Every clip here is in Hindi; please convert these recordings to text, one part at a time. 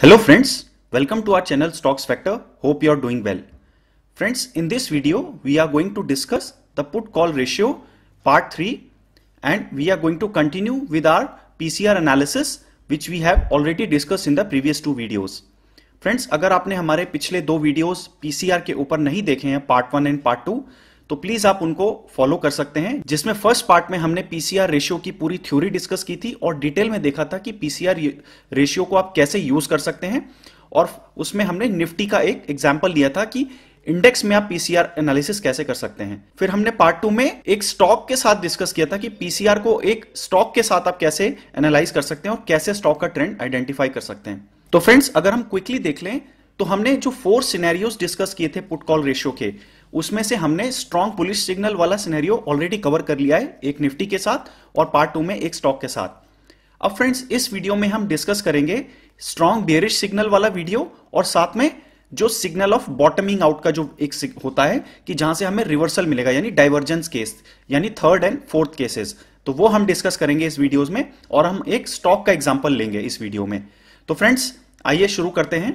Hello friends, welcome to our channel Stocks Factor. Hope you are doing well. Friends, in this video, we are going to discuss the put call ratio part 3 and we are going to continue with our PCR analysis which we have already discussed in the previous two videos. Friends अगर आपने हमारे पिछले दो वीडियोस पीसीआर के ऊपर नहीं देखे हैं part one and part two तो प्लीज आप उनको फॉलो कर सकते हैं जिसमें फर्स्ट पार्ट में हमने पीसीआर रेशियो की पूरी थ्योरी डिस्कस की थी और डिटेल में देखा था कि पीसीआर रेशियो को आप कैसे यूज कर सकते हैं और उसमें हमने निफ्टी का एक एग्जाम्पल लिया था कि इंडेक्स में आप पीसीआर एनालिसिस कैसे कर सकते हैं फिर हमने पार्ट टू में एक स्टॉक के साथ डिस्कस किया था कि पीसीआर को एक स्टॉक के साथ आप कैसे एनालाइज कर सकते हैं और कैसे स्टॉक का ट्रेंड आइडेंटिफाई कर सकते हैं तो फ्रेंड्स अगर हम क्विकली देख लें तो हमने जो फोर सिनेरियोस डिस्कस किए थे पुट कॉल रेशियो के उसमें से हमने स्ट्रॉन्ग पुलिस सिग्नल वाला सिनेरियो ऑलरेडी कवर कर लिया है एक निफ्टी के साथ और पार्ट टू में एक स्टॉक के साथ अब फ्रेंड्स इस वीडियो में हम डिस्कस करेंगे स्ट्रॉन्ग बेरिश सिग्नल वाला वीडियो और साथ में जो सिग्नल ऑफ बॉटमिंग आउट का जो एक होता है कि जहां से हमें रिवर्सल मिलेगा यानी डाइवर्जेंस केस यानी थर्ड एंड फोर्थ केसेस तो वो हम डिस्कस करेंगे इस वीडियोस में और हम एक स्टॉक का एग्जाम्पल लेंगे इस वीडियो में तो फ्रेंड्स आइए शुरू करते हैं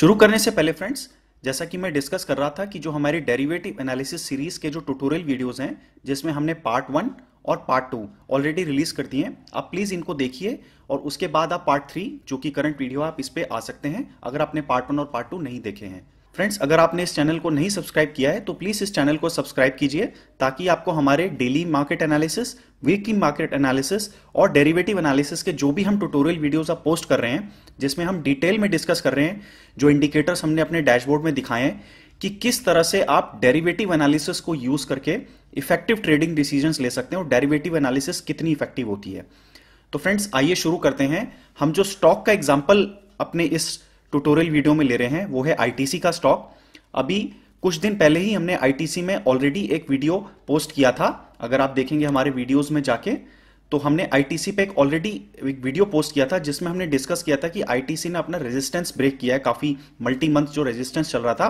शुरू करने से पहले फ्रेंड्स जैसा कि मैं डिस्कस कर रहा था कि जो हमारी डेरिवेटिव एनालिसिस सीरीज के जो ट्यूटोरियल वीडियोस हैं जिसमें हमने पार्ट वन और पार्ट टू ऑलरेडी रिलीज कर दिए हैं आप प्लीज़ इनको देखिए और उसके बाद आप पार्ट थ्री जो कि करंट वीडियो आप इस पर आ सकते हैं अगर आपने पार्ट वन और पार्ट टू नहीं देखे हैं फ्रेंड्स अगर आपने इस चैनल को नहीं सब्सक्राइब किया है तो प्लीज़ इस चैनल को सब्सक्राइब कीजिए ताकि आपको हमारे daily market analysis weekly market analysis और डेरिवेटिव एनालिसिस के जो भी हम ट्यूटोरियल वीडियोस आप पोस्ट कर रहे हैं जिसमें हम डिटेल में डिस्कस कर रहे हैं जो इंडिकेटर्स हमने अपने डैशबोर्ड में दिखाए कि किस तरह से आप डेरिवेटिव एनालिसिस को यूज करके इफेक्टिव ट्रेडिंग डिसीजन ले सकते हैं और डेरिवेटिव एनालिसिस कितनी इफेक्टिव होती है तो फ्रेंड्स आइए शुरू करते हैं हम जो स्टॉक का एग्जाम्पल अपने इस ट्यूटोरियल वीडियो में ले रहे हैं वो है आईटीसी का स्टॉक अभी कुछ दिन पहले ही हमने आईटीसी में ऑलरेडी एक वीडियो पोस्ट किया था अगर आप देखेंगे हमारे वीडियोस में जाके तो हमने आईटीसी पे एक ऑलरेडी एक वीडियो पोस्ट किया था जिसमें हमने डिस्कस किया था कि आईटीसी ने अपना रेजिस्टेंस ब्रेक किया है काफी मल्टी मंथ जो रेजिस्टेंस चल रहा था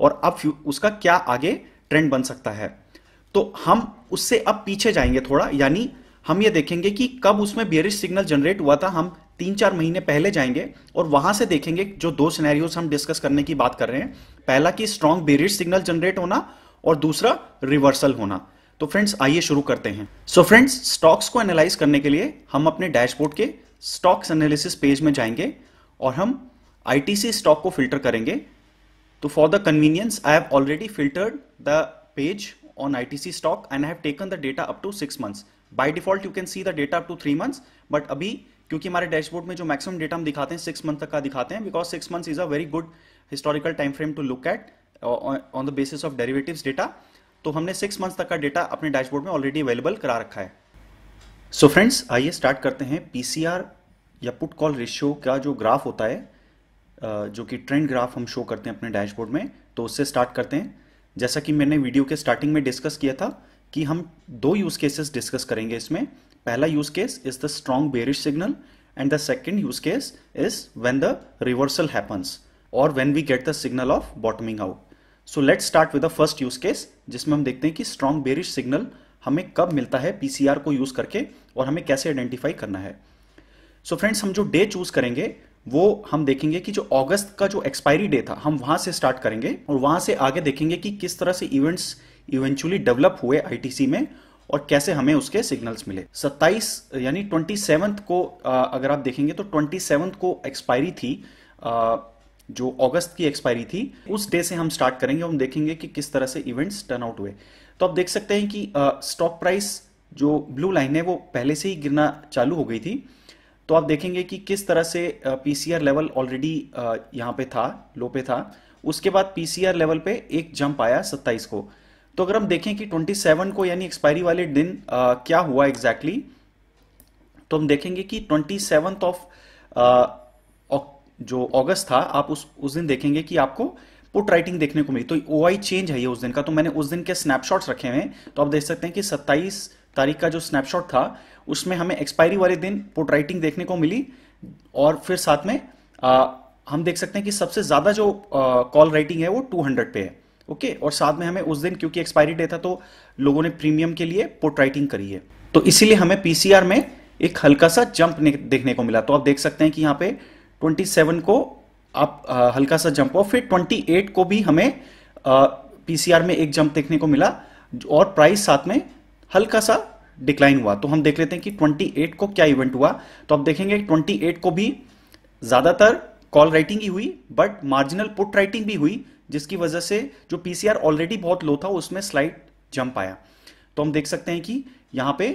और अब उसका क्या आगे ट्रेंड बन सकता है तो हम उससे अब पीछे जाएंगे थोड़ा यानी हम ये देखेंगे कि कब उसमें बियरिश सिग्नल जनरेट हुआ था हम तीन चार महीने पहले जाएंगे और वहां से देखेंगे जो दो सिनेरियोज हम डिस्कस करने की बात कर रहे हैं पहला कि स्ट्रॉन्ग बेरिज सिग्नल जनरेट होना और दूसरा रिवर्सल होना तो फ्रेंड्स आइए शुरू करते हैं सो फ्रेंड्स स्टॉक्स को एनालाइज करने के लिए हम अपने डैशबोर्ड के स्टॉक्स एनालिसिस पेज में जाएंगे और हम आईटीसी स्टॉक को फिल्टर करेंगे तो for the convenience I have already filtered the page on ITC stock and I have taken the data up to six months By default you can see the data up to three months but अभी क्योंकि हमारे डैशबोर्ड में जो मैक्सिमम डेटा हम दिखाते हैं सिक्स मंथ तक का दिखाते हैं because six month is a very good historical time frame to look at on the basis of derivative data तो हमने सिक्स मंथ तक का डेटा अपने डैशबोर्ड में ऑलरेडी अवेलेबल करा रखा है सो फ्रेंड्स आइए स्टार्ट करते हैं पीसीआर या पुट कॉल रेशियो का जो ग्राफ होता है uh, जो कि ट्रेंड ग्राफ हम शो करते हैं अपने डैशबोर्ड में तो उससे स्टार्ट करते हैं जैसा कि मैंने वीडियो के स्टार्टिंग में डिस्कस किया था कि हम दो यूज़ केसेस डिस्कस करेंगे इसमें पहला use case is the strong bearish signal and the second use case is when the reversal happens और when we get the signal of bottoming out so let start with the first use case जिसमें हम देखते हैं कि स्ट्रॉन्ग बेरिश सिग्नल हमें कब मिलता है पीसीआर को यूज करके और हमें कैसे आइडेंटिफाई करना है सो so फ्रेंड्स हम जो डे चूज करेंगे वो हम देखेंगे कि जो अगस्त का जो एक्सपायरी डे था हम वहां से स्टार्ट करेंगे और वहां से आगे देखेंगे कि किस तरह से इवेंट्स इवेंचुअली डेवलप हुए आईटीसी में और कैसे हमें उसके सिग्नल्स मिले 27 यानी ट्वेंटी को अगर आप देखेंगे तो ट्वेंटी को एक्सपायरी थी जो अगस्त की एक्सपायरी थी उस डे से हम स्टार्ट करेंगे हम देखेंगे कि किस तरह से इवेंट्स टर्न आउट हुए तो आप देख सकते हैं कि स्टॉक प्राइस जो ब्लू लाइन है वो पहले से ही गिरना चालू हो गई थी तो आप देखेंगे कि किस तरह से पीसीआर लेवल ऑलरेडी यहां पे था लो पे था उसके बाद पीसीआर लेवल पे एक जंप आया 27 को तो अगर हम देखें कि 27 को यानी एक्सपायरी वाले दिन आ, क्या हुआ एग्जैक्टली exactly, तो हम देखेंगे कि ट्वेंटी ऑफ जो अगस्त था आप उस उस दिन देखेंगे कि आपको पुट राइटिंग देखने को मिली तो ओ आई चेंज है ये उस दिन का तो मैंने उस दिन के स्नैपशॉट्स रखे हुए हैं तो आप देख सकते हैं कि 27 तारीख का जो स्नैपशॉट था उसमें हमें एक्सपायरी वाले दिन पुट राइटिंग देखने को मिली और फिर साथ में आ, हम देख सकते हैं कि सबसे ज़्यादा जो कॉल राइटिंग है वो 200 पे है ओके okay? और साथ में हमें उस दिन क्योंकि एक्सपायरी डे था तो लोगों ने प्रीमियम के लिए पोर्ट राइटिंग करी है तो इसीलिए हमें पीसीआर में एक हल्का सा जंप देखने को मिला तो आप देख सकते हैं कि यहाँ पे 27 को आप आ, हल्का सा जंप और फिर 28 को भी हमें पीसीआर में एक जंप देखने को मिला और प्राइस साथ में हल्का सा डिक्लाइन हुआ तो हम देख लेते हैं कि 28 को क्या इवेंट हुआ तो आप देखेंगे 28 को भी ज़्यादातर कॉल राइटिंग ही हुई बट मार्जिनल पुट राइटिंग भी हुई जिसकी वजह से जो पीसीआर ऑलरेडी बहुत लो था उसमें स्लाइड जंप आया तो हम देख सकते हैं कि यहां पे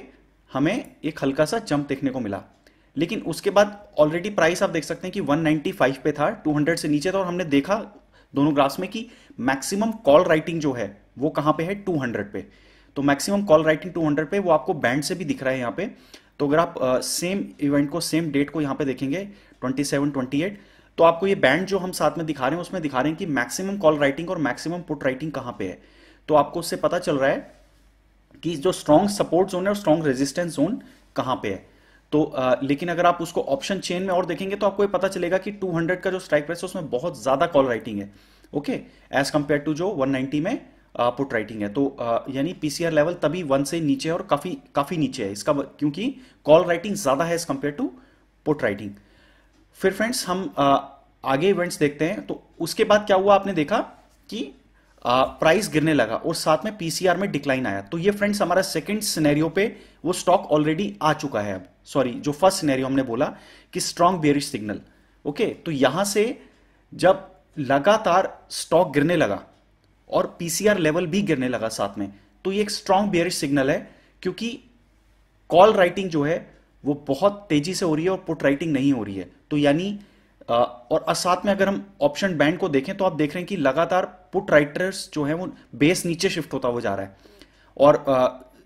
हमें एक हल्का सा जंप देखने को मिला लेकिन उसके बाद ऑलरेडी प्राइस आप देख सकते हैं कि 195 पे था 200 से नीचे था और हमने देखा दोनों ग्राफ्स में कि मैक्सिमम कॉल राइटिंग जो है वो कहां पे है 200 पे तो मैक्सिमम कॉल राइटिंग 200 पे वो आपको बैंड से भी दिख रहा है यहां पे तो अगर आप सेम इवेंट को सेम डेट को यहां पे देखेंगे 27, 28 तो आपको ये बैंड जो हम साथ में दिखा रहे हैं उसमें दिखा रहे हैं कि मैक्सिमम कॉल राइटिंग और मैक्सिमम पुट राइटिंग कहां पे है तो आपको उससे पता चल रहा है कि जो स्ट्रॉन्ग सपोर्ट जोन है और स्ट्रॉन्ग रेजिस्टेंस जोन कहां पे है तो आ, लेकिन अगर आप उसको ऑप्शन चेन में और देखेंगे तो आपको ये पता चलेगा कि 200 का जो स्ट्राइक प्राइस है उसमें बहुत ज़्यादा कॉल राइटिंग है ओके एज कंपेयर टू जो 190 में पुट राइटिंग है तो यानी पीसीआर लेवल तभी वन से नीचे है और काफ़ी काफ़ी नीचे है इसका क्योंकि कॉल राइटिंग ज़्यादा है as compare to put writing फिर फ्रेंड्स हम आ, आगे इवेंट्स देखते हैं तो उसके बाद क्या हुआ आपने देखा कि आ, प्राइस गिरने लगा और साथ में पीसीआर में डिक्लाइन आया तो ये फ्रेंड्स हमारा सेकंड सिनेरियो पे वो स्टॉक ऑलरेडी आ चुका है अब सॉरी जो फर्स्ट सिनेरियो हमने बोला कि स्ट्रांग बेरिश सिग्नल ओके तो यहां से जब लगातार स्टॉक गिरने लगा और पीसीआर लेवल भी गिरने लगा साथ में तो ये एक स्ट्रांग बेरिश सिग्नल है क्योंकि कॉल राइटिंग जो है वो बहुत तेजी से हो रही है और पुट राइटिंग नहीं हो रही है तो यानी और साथ में अगर हम ऑप्शन बैंड को देखें तो आप देख रहे हैं कि लगातार पुट राइटर्स जो है वो बेस नीचे शिफ्ट होता हुआ जा रहा है और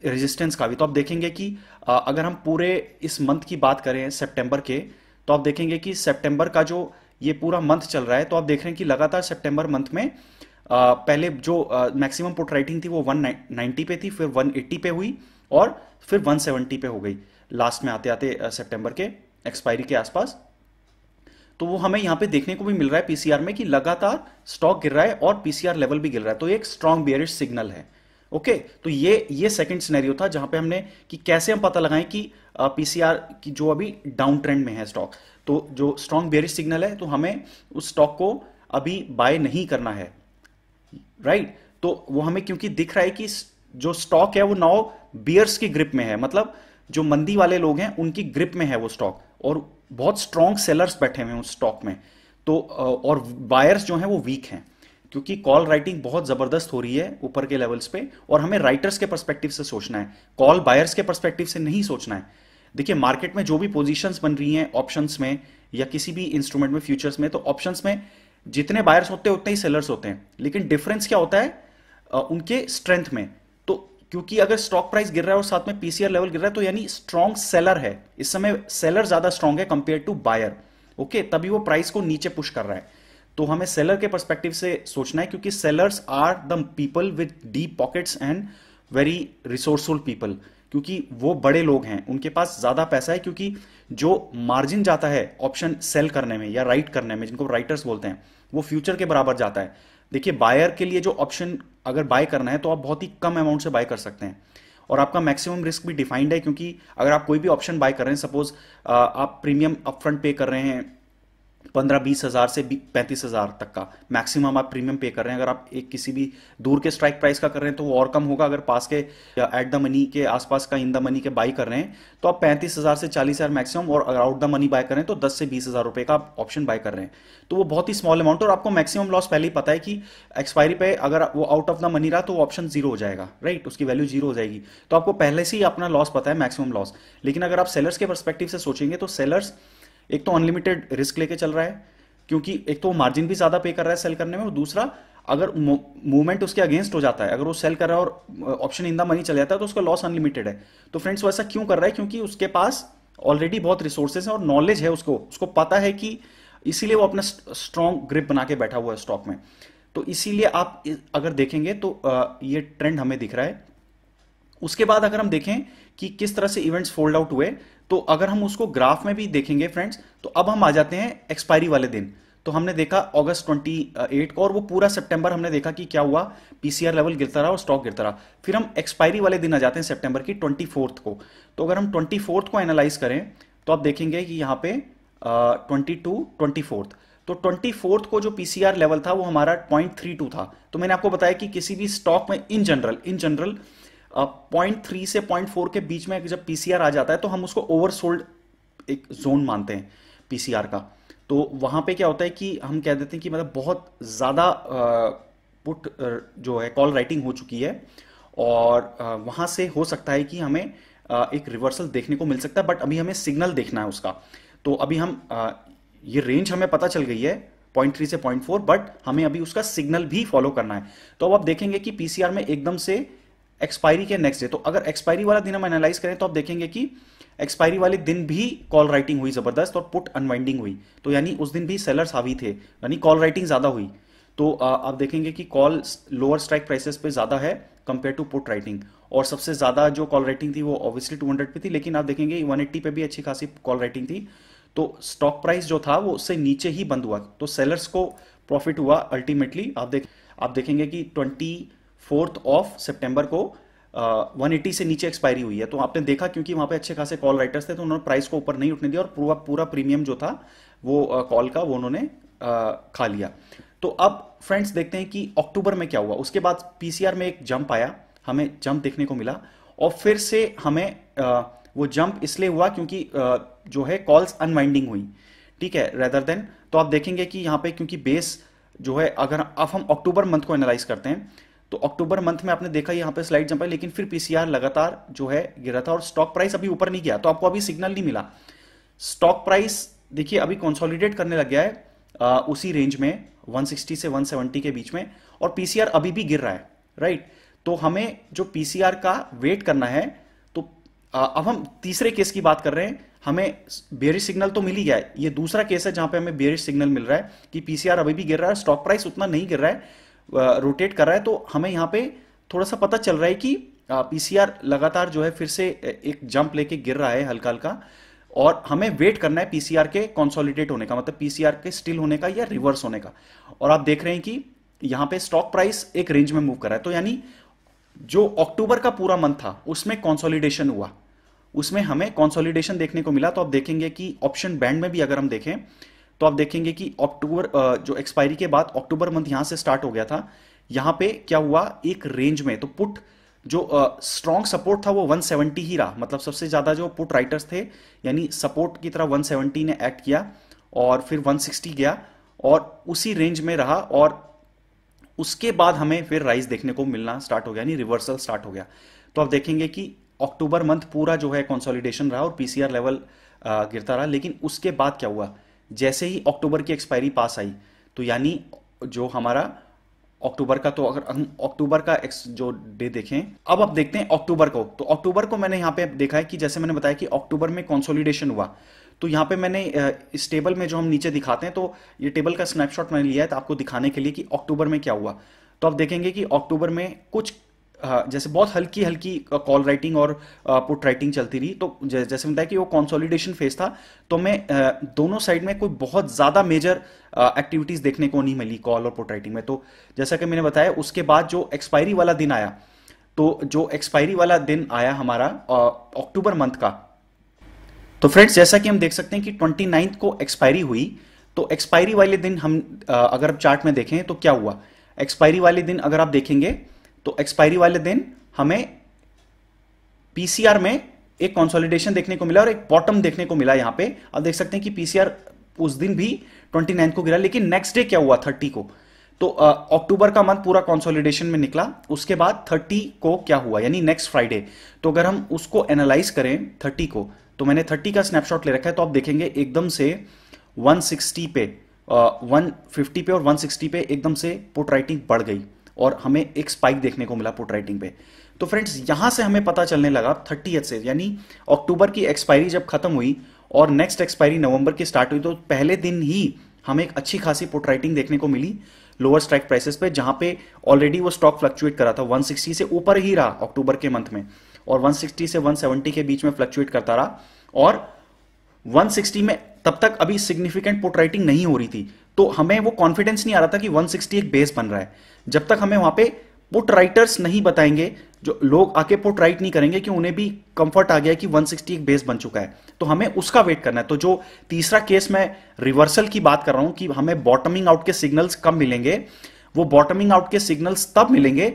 रेजिस्टेंस का भी तो आप देखेंगे कि अगर हम पूरे इस मंथ की बात करें सेप्टेंबर के तो आप देखेंगे कि सेप्टेंबर का जो ये पूरा मंथ चल रहा है तो आप देख रहे हैं कि लगातार सेप्टेंबर मंथ में आ, पहले जो मैक्सिमम पुट राइटिंग थी वो 190 पे थी फिर 180 पे हुई और फिर 170 पे हो गई लास्ट में आते आते सितंबर के एक्सपायरी के आसपास तो वो हमें यहां पे देखने को भी मिल रहा है पीसीआर में कि लगातार स्टॉक गिर रहा है और पीसीआर लेवल भी गिर रहा है तो ये एक स्ट्रॉन्ग बियरिश सिग्नल है ओके तो ये ये सेकंड सिनेरियो था जहां पे हमने कि कैसे हम पता लगाएं कि पीसीआर की जो अभी डाउन ट्रेंड में है स्टॉक तो जो स्ट्रॉन्ग बियरिश सिग्नल है तो हमें उस स्टॉक को अभी बाय नहीं करना है राइट right? तो वो हमें क्योंकि दिख रहा है कि जो स्टॉक है वो नाउ बियर्स की ग्रिप में है मतलब जो मंदी वाले लोग हैं उनकी ग्रिप में है वो स्टॉक और बहुत स्ट्रॉन्ग सेलर्स बैठे हुए हैं उस स्टॉक में तो और बायर्स जो हैं वो वीक हैं क्योंकि कॉल राइटिंग बहुत ज़बरदस्त हो रही है ऊपर के लेवल्स पे और हमें राइटर्स के परस्पेक्टिव से सोचना है कॉल बायर्स के परस्पेक्टिव से नहीं सोचना है देखिए मार्केट में जो भी पोजीशंस बन रही हैं ऑप्शंस में या किसी भी इंस्ट्रूमेंट में फ्यूचर्स में तो ऑप्शंस में जितने बायर्स होते हैं उतने ही सेलर्स होते हैं लेकिन डिफरेंस क्या होता है उनके स्ट्रेंथ में क्योंकि अगर स्टॉक प्राइस गिर रहा है और साथ में पीसीआर लेवल गिर रहा है तो यानी स्ट्रॉन्ग सेलर है इस समय सेलर ज्यादा स्ट्रॉन्ग है कंपेयर टू बायर ओके तभी वो प्राइस को नीचे पुश कर रहा है तो हमें सेलर के परस्पेक्टिव से सोचना है क्योंकि sellers are the people with deep pockets and very resourceful people क्योंकि वो बड़े लोग हैं उनके पास ज़्यादा पैसा है क्योंकि जो मार्जिन जाता है ऑप्शन सेल करने में या राइट करने में जिनको राइटर्स बोलते हैं वो फ्यूचर के बराबर जाता है देखिए बायर के लिए जो ऑप्शन अगर बाय करना है तो आप बहुत ही कम अमाउंट से बाय कर सकते हैं और आपका मैक्सिमम रिस्क भी डिफाइंड है क्योंकि अगर आप कोई भी ऑप्शन बाय कर रहे हैं सपोज आप प्रीमियम अपफ्रंट पे कर रहे हैं पंद्रह बीस हज़ार से पैंतीस हज़ार तक का मैक्सिमम आप प्रीमियम पे कर रहे हैं अगर आप एक किसी भी दूर के स्ट्राइक प्राइस का कर रहे हैं तो वो और कम होगा अगर पास के या एट द मनी के आसपास का इन द मनी के बाई कर रहे हैं तो आप पैंतीस हज़ार से चालीस हज़ार मैक्सिमम और अगर आउट द मनी बाय करें तो दस से बीस हज़ार रुपये का ऑप्शन बाय कर रहे हैं तो वो बहुत ही स्मॉल अमाउंट और आपको मैक्सिमम लॉस पहले ही पता है कि एक्सपायरी पे अगर वो आउट ऑफ द मनी रहा तो ऑप्शन जीरो हो जाएगा राइट उसकी वैल्यू जीरो हो जाएगी तो आपको पहले से ही अपना लॉस पता है मैक्सिमम लॉस लेकिन अगर आप सेलर्स के परस्पेक्टिव से सोचेंगे तो सेलर्स एक तो अनलिमिटेड रिस्क लेके चल रहा है क्योंकि एक तो मार्जिन भी ज़्यादा पे कर रहा है सेल करने में और दूसरा अगर मूवमेंट उसके अगेंस्ट हो जाता है अगर वो सेल कर रहा है और ऑप्शन इन द मनी चले जाता है तो उसका लॉस अनलिमिटेड है तो फ्रेंड्स वैसा ऐसा क्यों कर रहा है क्योंकि उसके पास ऑलरेडी बहुत रिसोर्सेज हैं और नॉलेज है उसको उसको पता है कि इसीलिए वो अपना स्ट्रांग ग्रिप बना के बैठा हुआ है स्टॉक में तो इसीलिए आप अगर देखेंगे तो ये ट्रेंड हमें दिख रहा है उसके बाद अगर हम देखें कि किस तरह से इवेंट्स फोल्ड आउट हुए तो अगर हम उसको ग्राफ में भी देखेंगे फ्रेंड्स तो अब हम आ जाते हैं एक्सपायरी वाले दिन तो हमने देखा अगस्त 28 को और वो पूरा सितंबर हमने देखा कि क्या हुआ पीसीआर लेवल गिरता रहा और स्टॉक गिरता रहा फिर हम एक्सपायरी वाले दिन आ जाते हैं सितंबर की 24 को तो अगर हम 24 को एनालाइज करें तो आप देखेंगे कि यहाँ पे ट्वेंटी टू ट्वेंटी तो ट्वेंटी को जो पीसीआर लेवल था वो हमारा पॉइंट था तो मैंने आपको बताया कि किसी भी स्टॉक में in general in general point three से पॉइंट फोर के बीच में जब पीसीआर आ जाता है तो हम उसको ओवरसोल्ड एक जोन मानते हैं पीसीआर का तो वहां पे क्या होता है कि हम कह देते हैं कि मतलब बहुत ज़्यादा पुट जो है कॉल राइटिंग हो चुकी है और वहां से हो सकता है कि हमें एक रिवर्सल देखने को मिल सकता है बट अभी हमें सिग्नल देखना है उसका तो अभी हम ये रेंज हमें पता चल गई है पॉइंट थ्री से पॉइंट फोर बट हमें अभी उसका सिग्नल भी फॉलो करना है तो अब आप देखेंगे कि पीसीआर में एकदम से एक्सपायरी के नेक्स्ट डे तो अगर एक्सपायरी वाला दिन हम एनालाइज करें तो आप देखेंगे कि एक्सपायरी वाले दिन भी कॉल राइटिंग हुई जबरदस्त और पुट अनवाइंडिंग हुई तो यानी उस दिन भी सेलर्स हावी थे यानी कॉल राइटिंग ज्यादा हुई तो आप देखेंगे कि कॉल लोअर स्ट्राइक प्राइसेस पे ज्यादा है कंपेयर टू पुट राइटिंग और सबसे ज्यादा जो कॉल राइटिंग थी वो ऑब्वियसली 200 पे थी लेकिन आप देखेंगे 180 पे भी अच्छी खासी कॉल राइटिंग थी तो स्टॉक प्राइस जो था वो उससे नीचे ही बंद हुआ तो सेलर्स को प्रॉफिट हुआ अल्टीमेटली आप देख आप देखेंगे कि ट्वेंटी फोर्थ ऑफ सेप्टेम्बर को वन एटी से नीचे एक्सपायरी हुई है तो आपने देखा क्योंकि वहां पे अच्छे खासे कॉल राइटर्स थे तो उन्होंने प्राइस को ऊपर नहीं उठने दिया और पूरा पूरा प्रीमियम जो था वो कॉल uh, का वो उन्होंने uh, खा लिया तो अब फ्रेंड्स देखते हैं कि अक्टूबर में क्या हुआ उसके बाद पीसीआर में एक जंप आया हमें जंप देखने को मिला और फिर से हमें uh, वो जंप इसलिए हुआ क्योंकि जो है कॉल्स अनवाइंडिंग हुई ठीक है रेदर देन तो आप देखेंगे कि यहां पे क्योंकि बेस जो है अगर अब हम अक्टूबर मंथ को एनालाइज करते हैं तो अक्टूबर मंथ में आपने देखा यहां पे स्लाइड जंप है लेकिन फिर पीसीआर लगातार जो है गिरा था और स्टॉक प्राइस अभी ऊपर नहीं गया तो आपको अभी सिग्नल नहीं मिला स्टॉक प्राइस देखिए अभी कंसोलिडेट करने लग गया है आ, उसी रेंज में 160 से 170 के बीच में और पीसीआर अभी भी गिर रहा है राइट तो हमें जो पीसीआर का वेट करना है तो आ, अब हम तीसरे केस की बात कर रहे हैं हमें बेरिश सिग्नल तो मिल ही गया है ये दूसरा केस है जहां पे हमें बेरिश सिग्नल मिल रहा है कि पीसीआर अभी भी गिर रहा है स्टॉक प्राइस उतना नहीं गिर रहा है रोटेट कर रहा है तो हमें यहाँ पे थोड़ा सा पता चल रहा है कि पीसीआर लगातार जो है फिर से एक जंप लेके गिर रहा है हल्का हल्का और हमें वेट करना है पीसीआर के कंसोलिडेट होने का मतलब पीसीआर के स्टिल होने का या रिवर्स होने का और आप देख रहे हैं कि यहां पे स्टॉक प्राइस एक रेंज में मूव कर रहा है तो यानी जो अक्टूबर का पूरा मंथ था उसमें कंसोलिडेशन हुआ उसमें हमें कंसोलिडेशन देखने को मिला तो आप देखेंगे कि ऑप्शन बैंड में भी अगर हम देखें तो आप देखेंगे कि अक्टूबर जो एक्सपायरी के बाद अक्टूबर मंथ यहां से स्टार्ट हो गया था यहां पे क्या हुआ एक रेंज में तो पुट जो स्ट्रॉन्ग सपोर्ट था वो 170 ही रहा मतलब सबसे ज़्यादा जो पुट राइटर्स थे यानी सपोर्ट की तरह 170 ने एक्ट किया और फिर 160 गया और उसी रेंज में रहा और उसके बाद हमें फिर राइज देखने को मिलना स्टार्ट हो गया यानी रिवर्सल स्टार्ट हो गया तो आप देखेंगे कि अक्टूबर मंथ पूरा जो है कंसोलिडेशन रहा और पीसीआर लेवल गिरता रहा लेकिन उसके बाद क्या हुआ जैसे ही अक्टूबर की एक्सपायरी पास आई तो यानी जो हमारा अक्टूबर का तो अगर हम अक्टूबर का एक्स जो डे देखें अब आप देखते हैं अक्टूबर को तो अक्टूबर को मैंने यहाँ पे देखा है कि जैसे मैंने बताया कि अक्टूबर में कॉन्सोलिडेशन हुआ तो यहाँ पे मैंने इस टेबल में जो हम नीचे दिखाते हैं तो ये टेबल का स्नैपशॉट मैंने लिया है तो आपको दिखाने के लिए कि अक्टूबर में क्या हुआ तो आप देखेंगे कि अक्टूबर में कुछ जैसे बहुत हल्की हल्की कॉल राइटिंग और पुट राइटिंग चलती रही तो जैसे बताया कि वो कॉन्सोलिडेशन फेज था तो मैं दोनों साइड में कोई बहुत ज़्यादा मेजर एक्टिविटीज़ देखने को नहीं मिली कॉल और पुट राइटिंग में तो जैसा कि मैंने बताया उसके बाद जो एक्सपायरी वाला दिन आया तो जो एक्सपायरी वाला दिन आया हमारा अक्टूबर मंथ का तो फ्रेंड्स जैसा कि हम देख सकते हैं कि ट्वेंटी को एक्सपायरी हुई तो एक्सपायरी वाले दिन हम अगर चार्ट में देखें तो क्या हुआ एक्सपायरी वाले दिन अगर आप देखेंगे तो एक्सपायरी वाले दिन हमें पीसीआर में एक कंसोलिडेशन देखने को मिला और एक बॉटम देखने को मिला यहां पे आप देख सकते हैं कि पीसीआर उस दिन भी 29 को गिरा लेकिन नेक्स्ट डे क्या हुआ 30 को तो अक्टूबर का मंथ पूरा कंसोलिडेशन में निकला उसके बाद 30 को क्या हुआ यानी नेक्स्ट फ्राइडे तो अगर हम उसको एनालाइज करें थर्टी को तो मैंने थर्टी का स्नैपशॉट ले रखा है तो आप देखेंगे एकदम से 160 पे वन uh, 150 पे और 160 पे एकदम से पुट राइटिंग बढ़ गई और हमें एक स्पाइक देखने को मिला पुट राइटिंग पे तो फ्रेंड्स यहां से हमें पता चलने लगा थर्टी से यानी अक्टूबर की एक्सपायरी जब खत्म हुई और नेक्स्ट एक्सपायरी नवंबर की स्टार्ट हुई तो पहले दिन ही हमें एक अच्छी खासी पुट राइटिंग देखने को मिली लोअर स्ट्राइक प्राइसेस पे जहां पे ऑलरेडी वो स्टॉक फ्लक्चुएट करा था 160 से ऊपर ही रहा अक्टूबर के मंथ में और 160 से 170 के बीच में फ्लक्चुएट करता रहा और 160 में तब तक अभी सिग्निफिकेंट पुट राइटिंग नहीं हो रही थी तो हमें वो कॉन्फिडेंस नहीं आ रहा था कि 160 एक बेस बन रहा है जब तक हमें वहां पे पुट राइटर्स नहीं बताएंगे जो लोग आके पुट राइट नहीं करेंगे कि उन्हें भी कंफर्ट आ गया कि 160 एक बेस बन चुका है तो हमें उसका वेट करना है तो जो तीसरा केस मैं रिवर्सल की बात कर रहा हूं कि हमें बॉटमिंग आउट के सिग्नल्स कब मिलेंगे वो बॉटमिंग आउट के सिग्नल्स तब मिलेंगे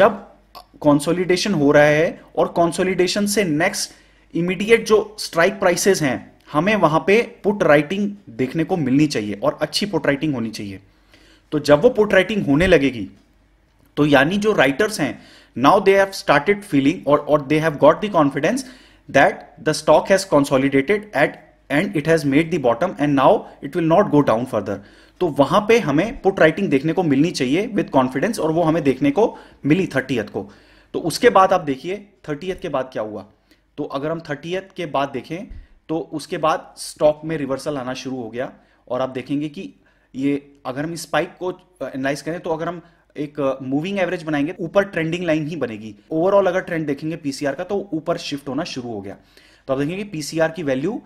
जब कॉन्सोलिडेशन हो रहा है और कॉन्सोलिडेशन से नेक्स्ट इमीडिएट जो स्ट्राइक प्राइसेस हैं हमें वहां पे पुट राइटिंग देखने को मिलनी चाहिए और अच्छी पुट राइटिंग होनी चाहिए तो जब वो पुट राइटिंग होने लगेगी तो यानी जो राइटर्स हैं now they have started feeling और और they have got the confidence that the stock has consolidated at and it has made the bottom and now it will not go down further तो वहां पे हमें पुट राइटिंग देखने को मिलनी चाहिए विद कॉन्फिडेंस और वो हमें देखने को मिली थर्टी को तो उसके बाद आप देखिए थर्टी के बाद क्या हुआ तो अगर हम थर्टी के बाद देखें तो उसके बाद स्टॉक में रिवर्सल आना शुरू हो गया और आप देखेंगे कि ये अगर हम स्पाइक को एनालाइज करें तो अगर हम एक मूविंग एवरेज बनाएंगे ऊपर ट्रेंडिंग लाइन ही बनेगी ओवरऑल अगर ट्रेंड देखेंगे पीसीआर का तो ऊपर शिफ्ट होना शुरू हो गया तो आप देखेंगे पीसीआर की वैल्यू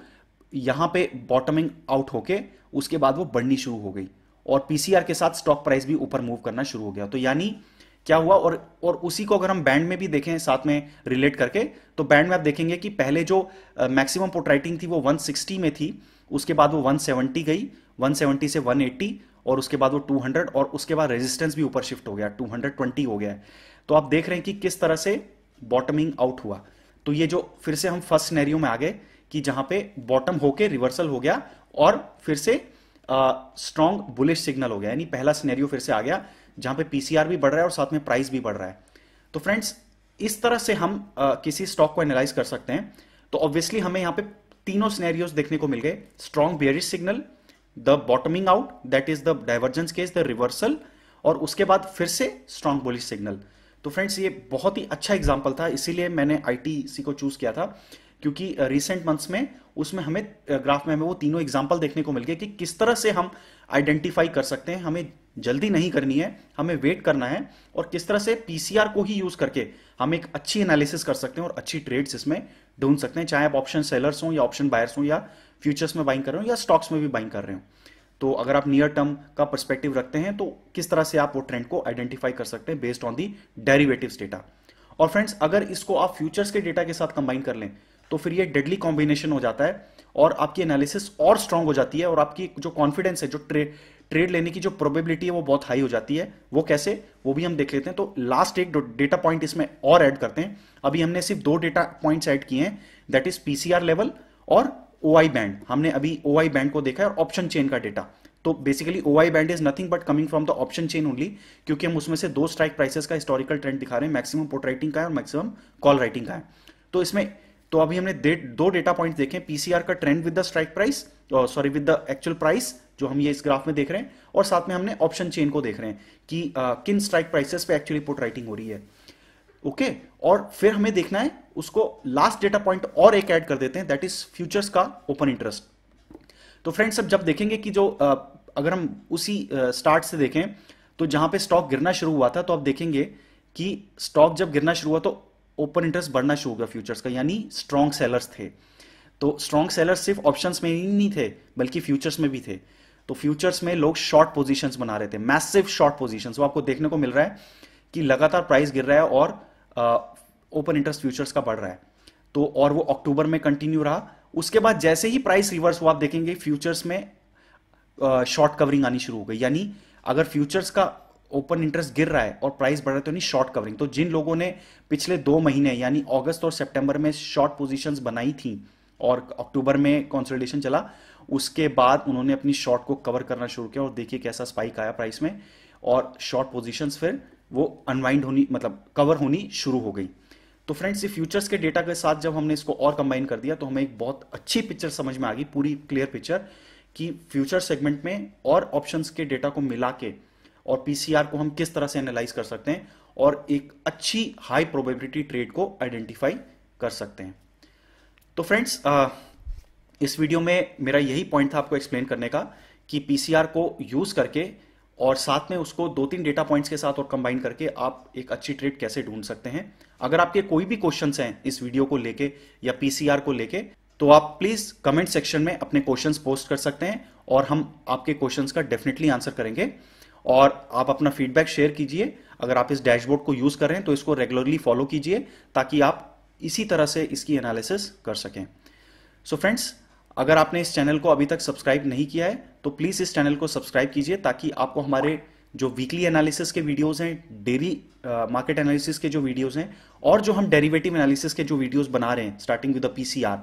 यहां पे बॉटमिंग आउट होके उसके बाद वो बढ़नी शुरू हो गई और पीसीआर के साथ स्टॉक प्राइस भी ऊपर मूव करना शुरू हो गया तो यानी क्या हुआ और और उसी को अगर हम बैंड में भी देखें साथ में रिलेट करके तो बैंड में आप देखेंगे कि पहले जो मैक्सिमम राइटिंग थी वो 160 में थी उसके बाद वो 170 गई 170 से 180 और उसके बाद वो 200 और उसके बाद रेजिस्टेंस भी ऊपर शिफ्ट हो गया 220 हो गया तो आप देख रहे हैं कि किस तरह से बॉटमिंग आउट हुआ तो ये जो फिर से हम फर्स्ट सिनेरियो में आ गए कि जहां पे बॉटम होके रिवर्सल हो गया और फिर से स्ट्रॉन्ग बुलिश सिग्नल हो गया यानी पहला स्नेरियो फिर से आ गया जहां पे पीसीआर भी बढ़ रहा है और साथ में प्राइस भी बढ़ रहा है तो फ्रेंड्स इस तरह से हम आ, किसी स्टॉक को एनालाइज कर सकते हैं तो ऑब्वियसली हमें यहां पे तीनों स्नैरियोज देखने को मिल गए strong bearish signal the bottoming out that is the divergence case the reversal और उसके बाद फिर से स्ट्रॉन्ग बोलिश सिग्नल तो फ्रेंड्स ये बहुत ही अच्छा एग्जाम्पल था इसीलिए मैंने आईटीसी को चूज किया था क्योंकि रिसेंट मंथ्स में उसमें हमें ग्राफ में हमें वो तीनों एग्जाम्पल देखने को मिल गए कि किस तरह से हम आइडेंटिफाई कर सकते हैं हमें जल्दी नहीं करनी है हमें वेट करना है और किस तरह से पीसीआर को ही यूज करके हम एक अच्छी एनालिसिस कर सकते हैं और अच्छी ट्रेड्स इसमें ढूंढ सकते हैं चाहे आप ऑप्शन सेलर्स हों या ऑप्शन बायर्स हों या फ्यूचर्स में बाइंग कर रहे हो या स्टॉक्स में भी बाइंग कर रहे हो तो अगर आप नियर टर्म का परस्पेक्टिव रखते हैं तो किस तरह से आप वो ट्रेंड को आइडेंटिफाई कर सकते हैं based on the derivative data और फ्रेंड्स अगर इसको आप फ्यूचर्स के डेटा के साथ कंबाइन कर लें तो फिर ये डेडली कॉम्बिनेशन हो जाता है और आपकी एनालिसिस और स्ट्रांग हो जाती है और आपकी जो कॉन्फिडेंस है जो ट्रे ट्रेड लेने की जो प्रोबेबिलिटी है वो बहुत हाई हो जाती है वो कैसे वो भी हम देख लेते हैं तो लास्ट एक डेटा पॉइंट इसमें और ऐड करते हैं अभी हमने सिर्फ दो डेटा पॉइंट्स ऐड किए हैं दैट इज पीसीआर लेवल और ओ बैंड हमने अभी ओ बैंड को देखा है और ऑप्शन चेन का डेटा तो basically O I band is nothing but coming from the option chain only क्योंकि हम उसमें से दो स्ट्राइक प्राइसेस का हिस्टोरिकल ट्रेंड दिखा रहे हैं मैक्सिमम पोट राइटिंग का है और मैक्सिमम कॉल राइटिंग का है तो इसमें तो अभी हमने दो डेटा पॉइंट देखे पीसीआर का trend with the strike price sorry with the actual price जो हम ये इस ग्राफ में देख रहे हैं और साथ में हमने ऑप्शन चेन को देख रहे हैं कि आ, किन स्ट्राइक प्राइसेस पे एक्चुअली पुट राइटिंग हो रही है ओके okay? और फिर हमें देखना है उसको लास्ट डेटा पॉइंट और एक ऐड कर देते हैं दैट इज फ्यूचर्स का ओपन इंटरेस्ट तो फ्रेंड्स अब जब देखेंगे कि जो आ, अगर हम उसी आ, स्टार्ट से देखें तो जहां पे स्टॉक गिरना शुरू हुआ था तो आप देखेंगे कि स्टॉक जब गिरना शुरू हुआ तो ओपन इंटरेस्ट बढ़ना शुरू होगा फ्यूचर्स का यानी स्ट्रॉन्ग सेलर्स थे तो स्ट्रॉन्ग सेलर्स सिर्फ ऑप्शंस में ही नहीं थे बल्कि फ्यूचर्स में भी थे तो फ्यूचर्स में लोग शॉर्ट पोजीशंस बना रहे थे मैसिव शॉर्ट पोजीशंस वो आपको देखने को मिल रहा है कि लगातार प्राइस गिर रहा है और ओपन इंटरेस्ट फ्यूचर्स का बढ़ रहा है तो और वो अक्टूबर में कंटिन्यू रहा उसके बाद जैसे ही प्राइस रिवर्स हुआ आप देखेंगे फ्यूचर्स में शॉर्ट कवरिंग आनी शुरू हो गई यानी अगर फ्यूचर्स का ओपन इंटरेस्ट गिर रहा है और प्राइस बढ़ रहा है तो यानी शॉर्ट कवरिंग तो जिन लोगों ने पिछले दो महीने यानी अगस्त और सितंबर में शॉर्ट पोजीशंस बनाई थी और अक्टूबर में कॉन्सल्टेशन चला उसके बाद उन्होंने अपनी शॉर्ट को कवर करना शुरू किया और देखिए कैसा स्पाइक आया प्राइस में और शॉर्ट पोजिशंस फिर वो अनवाइंड होनी मतलब कवर होनी शुरू हो गई तो फ्रेंड्स ये फ्यूचर्स के डेटा के साथ जब हमने इसको और कंबाइन कर दिया तो हमें एक बहुत अच्छी पिक्चर समझ में आ गई पूरी क्लियर पिक्चर कि फ्यूचर सेगमेंट में और ऑप्शंस के डेटा को मिला के और पीसीआर को हम किस तरह से एनालाइज कर सकते हैं और एक अच्छी हाई प्रोबेबिलिटी ट्रेड को आइडेंटिफाई कर सकते हैं तो फ्रेंड्स इस वीडियो में मेरा यही पॉइंट था आपको एक्सप्लेन करने का कि पीसीआर को यूज करके और साथ में उसको दो तीन डेटा पॉइंट्स के साथ और कंबाइन करके आप एक अच्छी ट्रेड कैसे ढूंढ सकते हैं अगर आपके कोई भी क्वेश्चन हैं इस वीडियो को लेके या पीसीआर को लेके तो आप प्लीज कमेंट सेक्शन में अपने क्वेश्चन पोस्ट कर सकते हैं और हम आपके क्वेश्चन का डेफिनेटली आंसर करेंगे और आप अपना फीडबैक शेयर कीजिए अगर आप इस डैशबोर्ड को यूज़ कर रहे हैं तो इसको रेगुलरली फॉलो कीजिए ताकि आप इसी तरह से इसकी एनालिसिस कर सकें सो so फ्रेंड्स अगर आपने इस चैनल को अभी तक सब्सक्राइब नहीं किया है तो प्लीज़ इस चैनल को सब्सक्राइब कीजिए ताकि आपको हमारे जो वीकली एनालिसिस के वीडियोस हैं डेली मार्केट एनालिसिस के जो वीडियोस हैं और जो हम डेरिवेटिव एनालिसिस के जो वीडियोस बना रहे हैं स्टार्टिंग विद द पीसीआर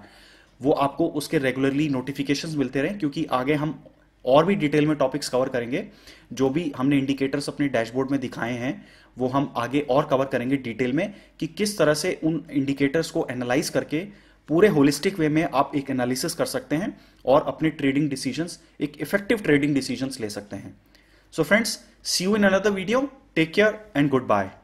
वो आपको उसके रेगुलरली नोटिफिकेशंस मिलते रहें क्योंकि आगे हम और भी डिटेल में टॉपिक्स कवर करेंगे जो भी हमने इंडिकेटर्स अपने डैशबोर्ड में दिखाए हैं वो हम आगे और कवर करेंगे डिटेल में कि किस तरह से उन इंडिकेटर्स को एनालाइज करके पूरे होलिस्टिक वे में आप एक एनालिसिस कर सकते हैं और अपने ट्रेडिंग डिसीजंस एक इफेक्टिव ट्रेडिंग डिसीजंस ले सकते हैं so friends see you in another video take care and good bye